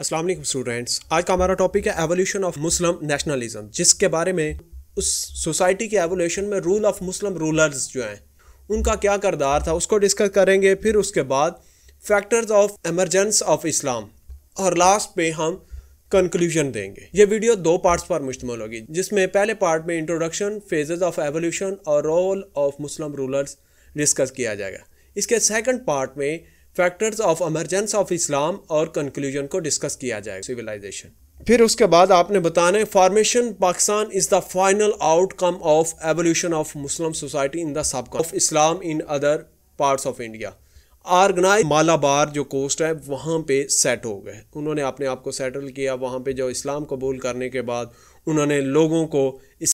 Aslam students आज का हमारा टॉपिक है एवोल्यूशन ऑफ मुस्लिम नेशनलिज्म जिसके बारे में उस सोसाइटी के एवोल्यूशन में रूल ऑफ मुस्लिम रूलर्स जो हैं उनका क्या करदार था उसको डिस्कस करेंगे फिर उसके बाद factors of emergence of Islam और लास्ट पे हम कंक्लूजन देंगे ये वीडियो दो पार्ट्स पर मुश्तमल होगी जिसमें पहले पार्ट में इंट्रोडक्शन फेजेज ऑफ एवोल्यूशन और role of Muslim rulers discuss किया जाएगा इसके सेकंड पार्ट में factors of emergence of Islam और कंक्लूजन को डिस्कस किया जाएगा सिविलाइजेशन फिर उसके बाद आपने बताना formation Pakistan is the final outcome of evolution of Muslim society in the sub of Islam in other parts of India organise Malabar जो कोस्ट है वहाँ पे सेट हो गए उन्होंने अपने आप को सेटल किया वहाँ पे जो इस्लाम कबूल करने के बाद उन्होंने लोगों को इस